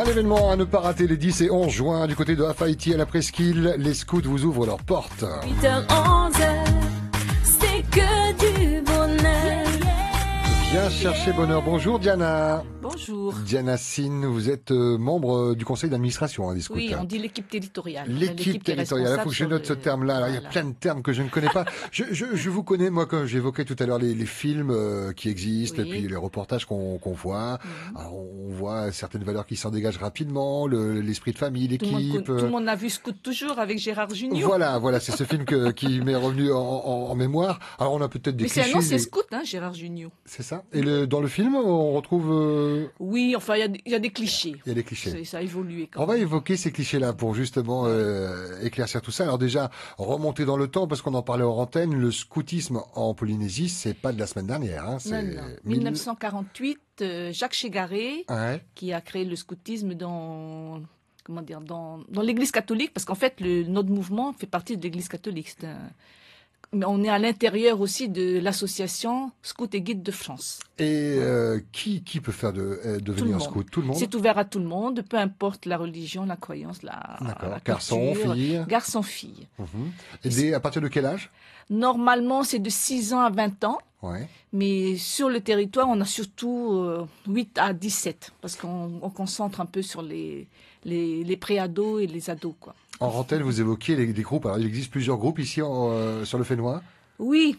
Un événement à ne pas rater les 10 et 11 juin du côté de Hafaïti à la Presqu'île. Les scouts vous ouvrent leurs portes. 8 h Bien chercher bonheur. Bonjour Diana. Bonjour. Diana Sin, vous êtes euh, membre euh, du conseil d'administration à hein, Oui, on dit l'équipe territoriale. L'équipe territoriale. faut que je note ce terme-là. il y a plein de termes que je ne connais pas. je, vous connais, moi, quand j'évoquais tout à l'heure les, films euh, qui existent et puis les reportages qu'on voit. Mhm. on voit certaines valeurs qui s'en dégagent rapidement, l'esprit de famille, l'équipe. Tout, le monde a vu Scoot toujours avec Gérard Junior. Voilà, voilà, c'est ce film qui m'est revenu en, mémoire. Alors, on a peut-être des mais c'est c'est Scoot, hein, Gérard Junior. C'est ça et dans le film, on retrouve. Euh, oui, enfin, il y, a des clichés. Il y a des clichés. Ça a évolué. Quand on va évoquer ces clichés-là pour justement euh, éclaircir tout ça. Alors déjà, remonter dans le temps, parce qu'on en parlait en antenne, le scoutisme en Polynésie, c'est pas de la semaine dernière. Hein, non, 1948, euh, Jacques Chégaré, qui a créé le scoutisme dans comment dire dans, dans l'Église catholique, parce qu'en fait, le, notre mouvement fait partie de l'Église catholique. C'est un mais on est à l'intérieur aussi de l'association Scout et Guide de France. Et euh, qui, qui peut faire de, euh, devenir scout Tout le monde C'est ouvert à tout le monde, peu importe la religion, la croyance, la, garçon, fille. Garçon, fille. Mhm. Et à partir de quel âge Normalement, c'est de 6 ans à 20 ans. Mais sur le territoire, on a surtout 8 euh, à 17, parce qu'on concentre un peu sur les, les, les pré-ados et les ados. quoi. En rentelle, vous évoquiez des groupes. Alors, il existe plusieurs groupes ici euh, sur le Fénois. Oui,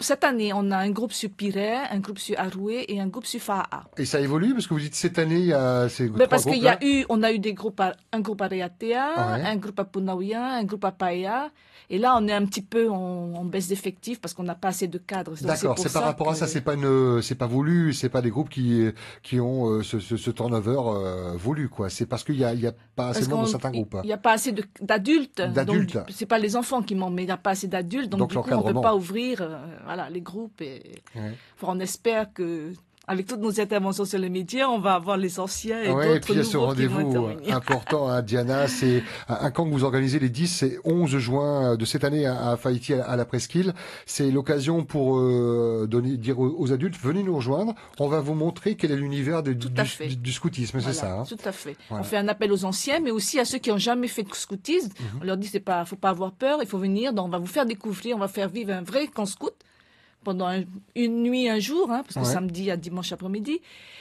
cette année, on a un groupe sur Piret, un groupe sur Aroué et un groupe sur Fa'a. Et ça évolue parce que vous dites cette année, il y a ces ben, Parce qu'il y a eu, on a eu des groupes, un groupe à Reatea, un groupe à Punaouia, un groupe à Paia. Et là, on est un petit peu en, baisse d'effectifs parce qu'on n'a pas assez de cadres. D'accord, c'est par rapport à ça, c'est pas c'est pas voulu, c'est pas des groupes qui qui ont euh, ce, turnover euh, voulu quoi. C'est parce qu'il y a, pas assez de monde dans certains groupes. Il n'y a pas assez d'adultes. D'adultes. C'est pas les enfants qui manquent, mais il n'y a pas assez d'adultes, donc, donc ouvrir euh, voilà, les groupes. Et... on espère que avec toutes nos interventions sur les métiers, on va avoir l'essentiel. Et, ouais, et puis il y a ce rendez-vous euh, important à hein, Diana. C'est un camp que vous organisez les 10 et 11 juin euh, de cette année à Fahiti, à la Presqu'île. C'est l'occasion pour euh, donner, dire aux adultes, venez nous rejoindre. On va vous montrer quel est l'univers du, du, scoutisme, c'est ça. Hein. tout à fait. On fait un appel aux anciens, mais aussi à ceux qui n'ont jamais fait de scoutisme. Mhm. On leur dit, c'est pas, faut pas avoir peur, il faut venir. Donc, on va vous faire découvrir, on va faire vivre un vrai camp scout pendant une nuit, un jour, hein, parce que samedi à dimanche après-midi.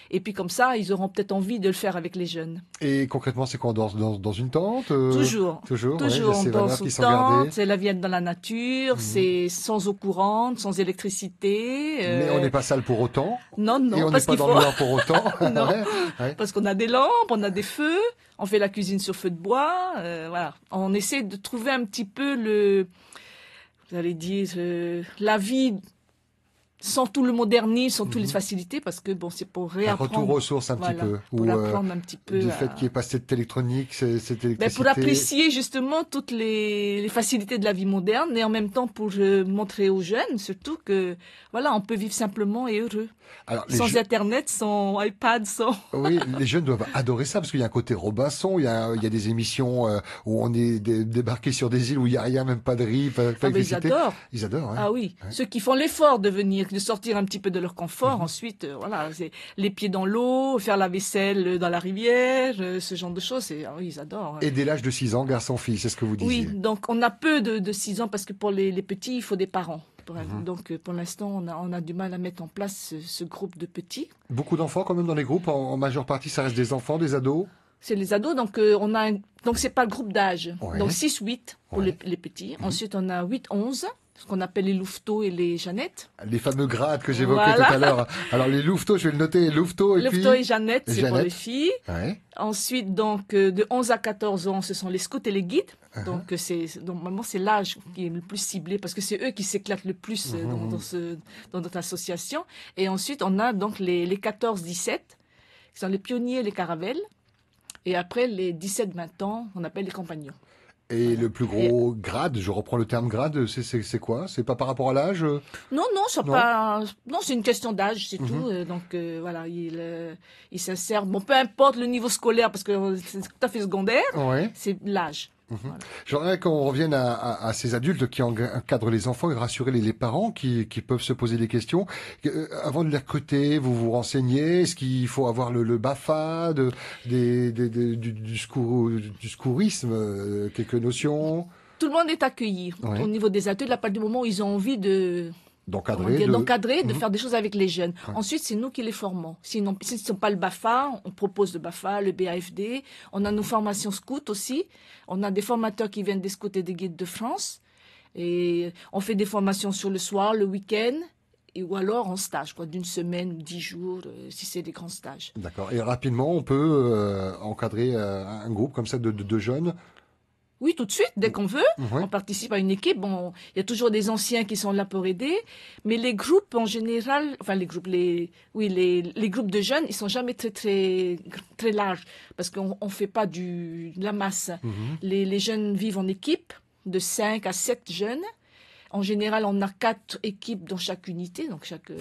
Et puis comme ça, ils auront peut-être envie de le faire avec les jeunes. Et concrètement, c'est quoi danse dans, une tente euh, Toujours. Toujours, Toujours on danse aux tentes, c'est la vienne dans la nature, mhm. c'est sans eau courante, sans électricité. Euh. Mais on n'est pas sale pour autant. Non, non, Et on n'est pas dans faut... pour autant. non, parce qu'on a des lampes, on a des feux, on fait la cuisine sur feu de bois. Euh, voilà, on essaie de trouver un petit peu le... Vous allez dire la vie sans tout le modernisme, sans toutes les mhm. facilités, parce que bon, c'est pour réapprendre. Un retour aux sources un petit peu. Pour ou, euh, apprendre un petit peu. Du fait qu'il n'y ait pas cette électronique, cette ben, électricité. pour apprécier justement toutes les, facilités de la vie moderne et en même temps pour montrer aux jeunes surtout que voilà, on peut vivre simplement et heureux. sans Internet, sans iPad, sans. Oui, les jeunes doivent adorer ça parce qu'il y a un côté Robinson, il y a, il y a des émissions euh, où on est débarqué sur des îles où il n'y a rien, même pas de riz. Pas ah, ben, ils adorent. Ah oui. Ceux qui font l'effort de venir de sortir un petit peu de leur confort. Mhm. Ensuite, euh, voilà, c'est les pieds dans l'eau, faire la vaisselle euh, dans la rivière, euh, ce genre de choses. Oh, ils adorent. Hein. Et dès l'âge de 6 ans, garçon-fille, c'est ce que vous dites Oui, donc on a peu de, 6 ans parce que pour les, les petits, il faut des parents. Mhm. Donc pour l'instant, on a, on a, du mal à mettre en place ce, groupe de petits. Beaucoup d'enfants quand même dans les groupes. En, majeure partie, ça reste des enfants, des ados. C'est les ados, donc ce on a donc c'est pas le groupe d'âge. Donc 6-8 pour les, petits. Mhm. Ensuite, on a 8-11 ce qu'on appelle les louveteaux et les Jeannettes. Les fameux grades que j'évoquais tout à l'heure. Alors les louveteaux, je vais le noter, louveteaux et louveteaux puis... et jeannettes, c'est pour les filles. Ensuite, donc euh, de 11 à 14 ans, ce sont les scouts et les guides. Uh-huh. Donc euh, c'est Donc c'est normalement c'est l'âge qui est le plus ciblé parce que c'est eux qui s'éclatent le plus euh, dans, uh-huh. dans, notre association. Et ensuite, on a donc les, les 14-17 qui sont les pionniers, et les caravelles. Et après, les 17-20 ans, on appelle les compagnons. Et le plus gros grade, je reprends le terme grade, c'est quoi C'est pas par rapport à l'âge Non, non, c'est pas. Non, c'est une question d'âge, c'est mhm. tout. Euh, donc euh, voilà, il, euh, il s'insère. Bon, peu importe le niveau scolaire, parce que c'est tout à fait secondaire. C'est l'âge. Mhm. J'aimerais qu'on revienne à, ces adultes qui encadrent les enfants et rassurer les, parents qui, peuvent se poser des questions. Euh, avant de les recruter, vous vous renseignez Est-ce qu'il faut avoir le, le BAFA, de, des, du, du, secourisme, euh, quelques notions tout le monde est accueilli au niveau des adultes à partir du moment où ils ont envie de, d'encadrer, de... Mhm. faire des choses avec les jeunes. Ensuite, c'est nous qui les formons. Si ne sont pas le BAFA, on propose le BAFA, le BAFD. On a nos formations scouts aussi. On a des formateurs qui viennent des scouts et des guides de France. Et on fait des formations sur le soir, le week-end. ou alors en stage, quoi, d'une semaine, ou dix jours, euh, si c'est des grands stages. D'accord. Et rapidement, on peut euh, encadrer euh, un groupe comme ça de, deux de jeunes oui, tout de suite, dès qu'on veut. On participe à une équipe. Bon, il y a toujours des anciens qui sont là pour aider. Mais les groupes, en général, enfin, les groupes, les, oui, les, les groupes de jeunes, ils sont jamais très, très, très larges. Parce qu'on ne fait pas du, de la masse. Mhm. les, les, jeunes vivent en équipe de 5 à 7 jeunes. En général, on a quatre équipes dans chaque unité, donc chaque.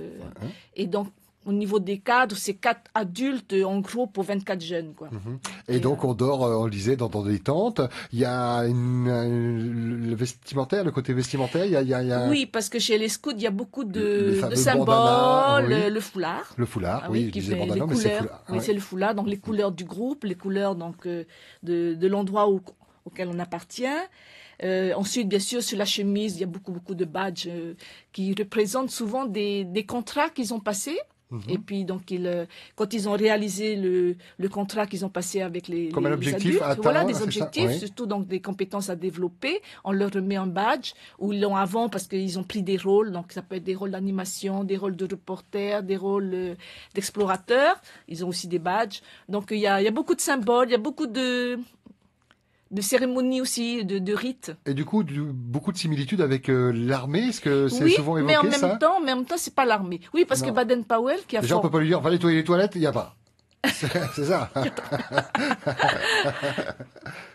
Et donc, au niveau des cadres, c'est quatre adultes en gros pour 24 jeunes. Quoi. Mhm. Et, euh, donc on dort, euh, on lisait dans, dans, des tentes. Il y a le vestimentaire, le côté vestimentaire. Oui, parce que chez les scouts, il y a beaucoup de, symboles, le, foulard. Le foulard, ah oui, bandana, les couleurs. c'est le foulard, donc les mm. couleurs du groupe, les couleurs donc euh, de, l'endroit auquel on appartient. ensuite, bien sûr, sur la chemise, il y a beaucoup beaucoup de badges qui représentent souvent des, des contrats qu'ils ont passés. Mhm. Et puis, donc, ils, euh, quand ils ont réalisé le, contrat qu'ils ont passé avec les, Comme un objectif voilà des objectifs, surtout donc des compétences à développer. On leur remet un badge ou ils l'ont avant parce qu'ils ont pris des rôles. Donc, ça peut être des rôles d'animation, des rôles de reporter, des rôles euh, d'explorateur. Ils ont aussi des badges. Donc, il y a beaucoup de symboles, il y a beaucoup de de cérémonies aussi, de, de rites. Et du coup, beaucoup de similitudes avec euh, l'armée, est-ce que c'est souvent évoqué mais en même temps, mais en même temps, c'est pas l'armée. Oui, parce que Baden-Powell qui a. Déjà, on peut pas lui dire va nettoyer les toilettes, il y a pas. c'est ça.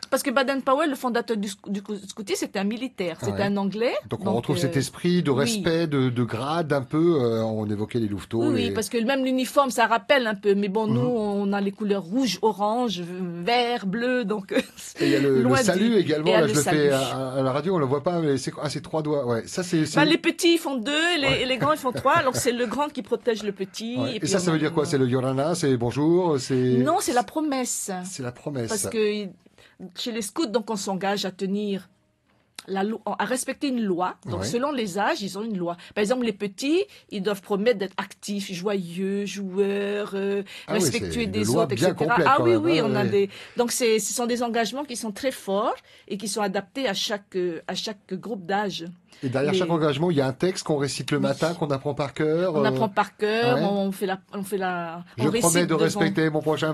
Parce que Baden-Powell, le fondateur du, du c'était un militaire, c'était un Anglais. Donc, on retrouve cet euh, esprit de respect, de, grade, un peu. Euh, on évoquait les louveteaux. Oui, parce que même l'uniforme, ça rappelle un peu. Mais bon, mhm. nous, on a les couleurs rouge, orange, vert, bleu. Donc, euh, et il y a le, salut également. Là, je le fais à, la radio, on le voit pas, mais c'est ah, trois doigts. Ouais, ça c'est. Bah, les petits font deux, les, grands ils font trois. Alors c'est le grand qui protège le petit. Et, ça, ça veut dire quoi C'est le Yorana, c'est bonjour, c'est. Non, c'est la promesse. C'est la promesse. Parce que chez les scouts, donc on s'engage à tenir la à respecter une loi. Donc, selon les âges, ils ont une loi. Par exemple, les petits, ils doivent promettre d'être actifs, joyeux, joueurs, respectueux des autres, etc. ah oui, ah oui, hein, on a des. Donc, ce sont des engagements qui sont très forts et qui sont adaptés à chaque, euh, à chaque groupe d'âge. Et derrière chaque engagement, il y a un texte qu'on récite le matin, qu'on apprend par cœur. On euh, apprend par cœur, on fait la, on fait la. Je promets de respecter mon prochain.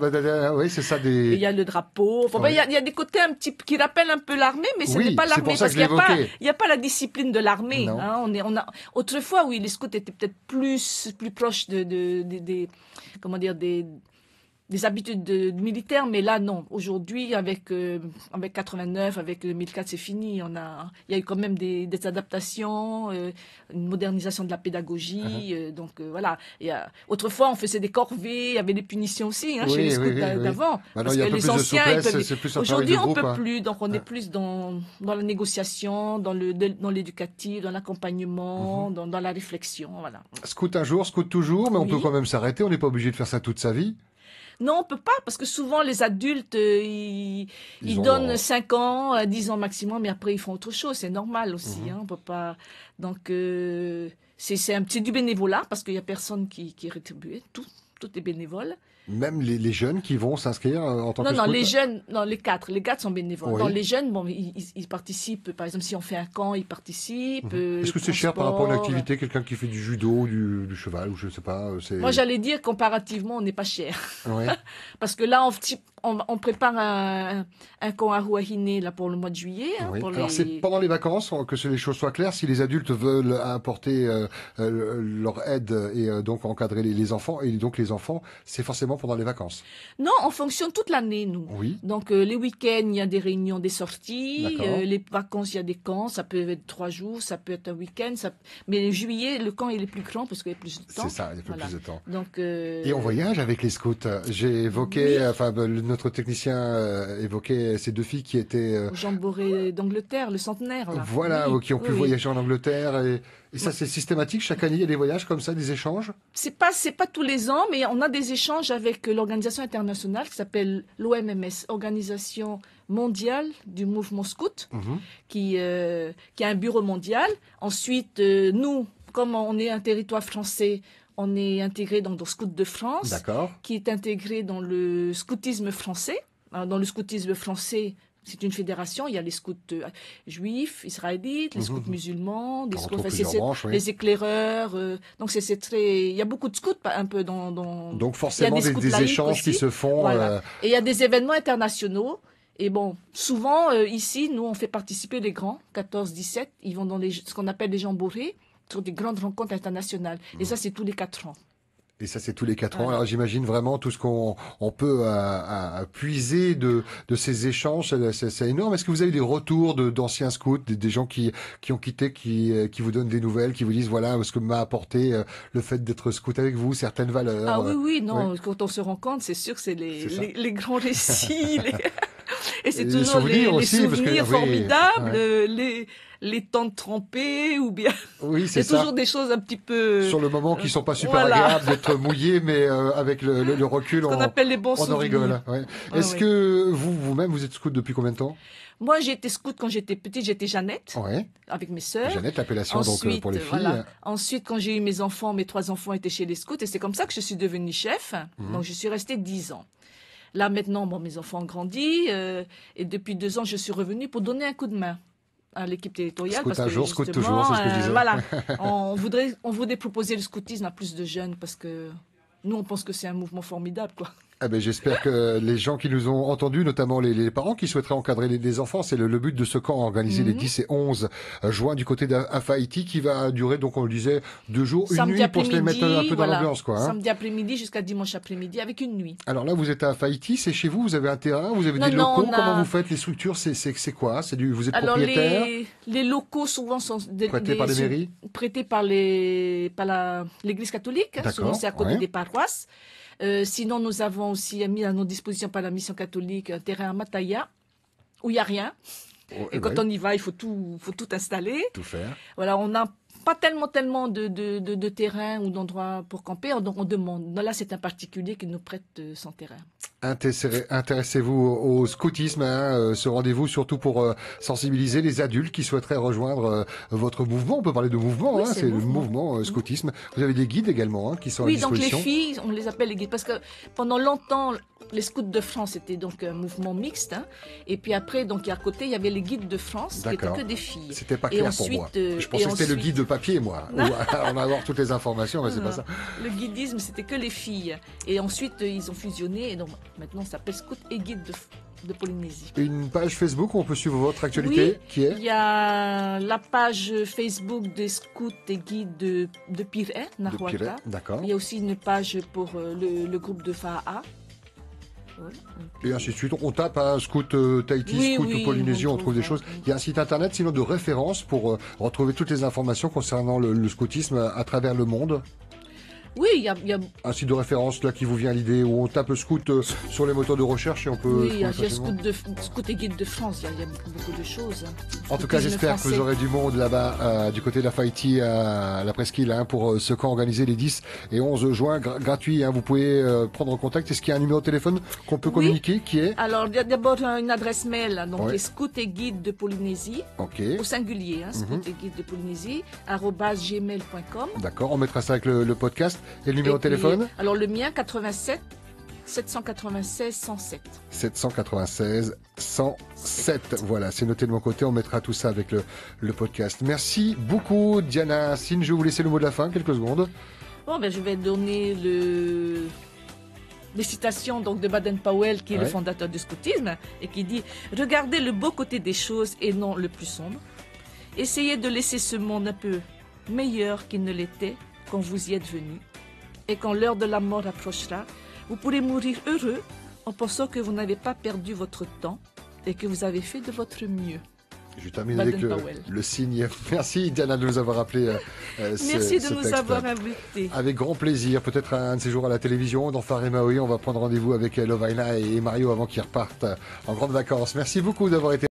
Oui, c'est ça des. Il y a le drapeau. il, y a, des côtés un petit qui rappellent un peu l'armée, mais ce n'est pas l'armée parce qu'il a il n'y a pas la discipline de l'armée. Hein. on on a autrefois, oui, les scouts étaient peut-être plus, plus proches de, de, comment dire des des habitudes de, militaires, mais là non. Aujourd'hui, avec euh, avec 89, avec 2004, c'est fini. On a, il y a eu quand même des, adaptations, euh, une modernisation de la pédagogie. Uh-huh. Euh, donc voilà. Il autrefois, on faisait des corvées, il y avait des punitions aussi chez les scouts d'avant. Parce que les anciens, aujourd'hui, on ne peut hein. plus. Donc on est plus dans dans la négociation, dans le dans l'éducatif, dans l'accompagnement, uh-huh. dans, la réflexion. Voilà. Scout un jour, scout toujours, mais on peut quand même s'arrêter. On n'est pas obligé de faire ça toute sa vie. Non, on ne peut pas, parce que souvent les adultes, euh, ils, donnent 5 ans, 10 euh, ans maximum, mais après ils font autre chose. C'est normal aussi, mhm. hein, on peut pas. Donc, euh, c'est du bénévolat, parce qu'il n'y a personne qui, qui est rétribué. Hein. Tout, tout est bénévole. Même les, les jeunes qui vont s'inscrire euh, en tant que Non, non, les euh jeunes, non, les quatre, les quatre sont bénévoles. les jeunes, bon, ils, ils, participent. Par exemple, si on fait un camp, ils participent. Mhm. Euh, Est-ce que c'est cher par rapport à une activité Quelqu'un qui fait du judo, du, cheval, ou je sais pas. Moi, j'allais dire comparativement, on n'est pas cher. Parce que là, on, on, prépare un, camp à là, pour le mois de juillet. Hein, c'est pendant les vacances, que les choses soient claires, si les adultes veulent apporter euh, euh, leur aide et euh, donc encadrer les, enfants, et donc les enfants, c'est forcément pendant les vacances Non, on fonctionne toute l'année, nous. Donc, les week-ends, il y a des réunions, des sorties. les vacances, il y a des camps. Ça peut être trois jours, ça peut être un week-end. Ça... Mais juillet, le camp, il est plus grand parce qu'il y a plus de temps. C'est ça, il y a plus, de temps. Donc, et on voyage avec les scouts. J'ai évoqué enfin, notre technicien euh, évoquait ces deux filles qui étaient... Euh, Jean Boré d'Angleterre, le centenaire. Voilà, qui ont pu voyager en Angleterre. Et, ça, c'est systématique. Chaque année, il y a des voyages comme ça, des échanges C'est pas, pas tous les ans, mais on a des échanges avec l'organisation internationale qui s'appelle l'OMMS, Organisation mondiale du mouvement scout, mhm. euh, qui, a un bureau mondial. Ensuite, nous, comme on est un territoire français, on est intégré dans, dans Scout de France, qui est intégré dans le scoutisme français. Dans le scoutisme français, c'est une fédération. Il y a les scouts euh, juifs, israélites, les mhm, scouts mhm. musulmans, les éclaireurs. Euh, donc c'est très. Il y a beaucoup de scouts un peu dans. dans... Donc forcément des, des échanges qui se font. Euh, Et il y a des événements internationaux. Et bon, souvent ici, nous on fait participer les grands, 14, 17. Ils vont dans ce qu'on appelle les jamborees sur des grandes rencontres internationales. Et ça, hmm. c'est tous les quatre ans. Et ça, c'est tous les quatre ans. Alors, j'imagine vraiment tout ce qu'on peut euh, euh, puiser de, ces échanges, c'est énorme. Est-ce que vous avez des retours d'anciens scouts, des, gens qui, qui ont quitté, qui, euh, qui vous donnent des nouvelles, qui vous disent voilà ce que m'a apporté le fait d'être scout avec vous, certaines valeurs Ah oui, oui, non. Quand on se rencontre, c'est sûr que c'est les, grands récits. les... Et c'est toujours les, souvenirs formidables, les, les temps trempés, ou bien. Oui, c'est toujours des choses un petit peu. Sur le moment qui euh, sont pas super agréables d'être mouillé, mais euh, avec le, recul, on, appelle les bons on en rigole. Est-ce que vous, vous-même, vous êtes scout depuis combien de temps moi, j'étais scout quand j'étais petite, j'étais Jeannette, avec mes sœurs. Jeannette, l'appellation donc euh, pour les filles. Ensuite, quand j'ai eu mes enfants, mes trois enfants étaient chez les scouts, et c'est comme ça que je suis devenue chef. Mhm. Donc, je suis restée dix ans. Là maintenant, bon, mes enfants ont grandi euh, et depuis deux ans, je suis revenue pour donner un coup de main à l'équipe territoriale. parce que jour, toujours, euh, on voudrait, on voudrait proposer le scoutisme à plus de jeunes parce que nous, on pense que c'est un mouvement formidable, quoi. Ah ben J'espère que les gens qui nous ont entendus, notamment les, parents qui souhaiteraient encadrer les, enfants, c'est le, but de ce camp organisé les 10 mhm. et 11 juin du côté d'Afaïti qui va durer, donc on le disait, deux jours, une nuit pour se les mettre un peu dans l'ambiance. Hein. Samedi après-midi jusqu'à dimanche après-midi avec une nuit. Alors là, vous êtes à Afaïti, c'est chez vous, vous avez un terrain, vous avez des locaux, comment vous faites Les structures, c'est, quoi c'est du, Vous êtes propriétaire les, les, locaux souvent sont des, prêtés par les mairies Prêtés par, l'Église catholique, hein, souvent c'est à côté des paroisses. Euh, sinon, nous avons aussi mis à nos dispositions par la mission catholique un terrain à Mataya où il n'y a rien. Oh, eh et, quand ben on y va, il faut tout, installer. Tout faire. on n'a pas tellement, tellement de, de, terrain ou d'endroits pour camper, donc on demande. Là, c'est un particulier qui nous prête euh, son terrain. Intéressez-vous au scoutisme, hein, euh, ce rendez-vous surtout pour euh, sensibiliser les adultes qui souhaiteraient rejoindre euh, votre mouvement. On peut parler de mouvement, hein, c'est le mouvement scoutisme. Vous avez des guides également hein, qui sont oui, Oui, donc les filles, on les appelle les guides parce que pendant longtemps, les scouts de France étaient donc un mouvement mixte. Et puis après, donc à côté, il y avait les guides de France, qui étaient que des filles. C'était pas clair moi. Je pensais que c'était le guide de papier, moi, où on avoir toutes les informations, mais c'est pas ça. Le guidisme, c'était que les filles. Et ensuite, ils ont fusionné. Et donc, Maintenant, ça s'appelle Scout et Guide de, Polynésie. Une page Facebook où on peut suivre votre actualité, oui, qui est Il y a la page Facebook des Scouts et Guides de, de Nahuatl. d'accord. Il y a aussi une page pour euh, le, groupe de Fa'a. et, ainsi de suite. On tape à Scout euh, Tahiti, Scout Polynésie, on trouve, des choses. Il y a un site internet, sinon de référence, pour euh, retrouver toutes les informations concernant le, scoutisme à travers le monde. Oui, il y a, Un site de référence là qui vous vient à l'idée où on tape scout euh, sur les moteurs de recherche et on peut. Oui, il y a, scout, de, scout, et guide de France, il y, a beaucoup de choses. Hein. En tout cas, j'espère que vous aurez du monde là-bas, euh, du côté de la Faïti, à la Presqu'île, hein, pour ce euh, camp organisé les 10 et 11 juin, gratuit. Hein. vous pouvez prendre contact. Est-ce qu'il y a un numéro de téléphone qu'on peut communiquer qui est Alors, il y a d'abord une adresse mail, donc scout et guide de Polynésie, au singulier, scout mhm. et guide de Polynésie, gmail.com. D'accord, on mettra ça avec le podcast. Et le numéro de téléphone Alors le mien, 87 796 107. 796 107. Voilà, c'est noté de mon côté. On mettra tout ça avec le, podcast. Merci beaucoup, Diana. Sin, je vais vous laisser le mot de la fin, quelques secondes. Bon, ben, je vais donner le... les citations donc, de Baden Powell, qui est le fondateur du scoutisme, et qui dit Regardez le beau côté des choses et non le plus sombre. Essayez de laisser ce monde un peu meilleur qu'il ne l'était quand vous y êtes venu et quand l'heure de la mort approchera, vous pourrez mourir heureux en pensant que vous n'avez pas perdu votre temps et que vous avez fait de votre mieux. Je termine avec le, signe. Merci Diana de nous avoir appelé. Euh, euh, Merci de nous avoir invités. Avec grand plaisir. Peut-être un de ces jours à la télévision, dans Phare Maui, on va prendre rendez-vous avec euh, Lovaina et Mario avant qu'ils repartent en grande vacances. Merci beaucoup d'avoir été.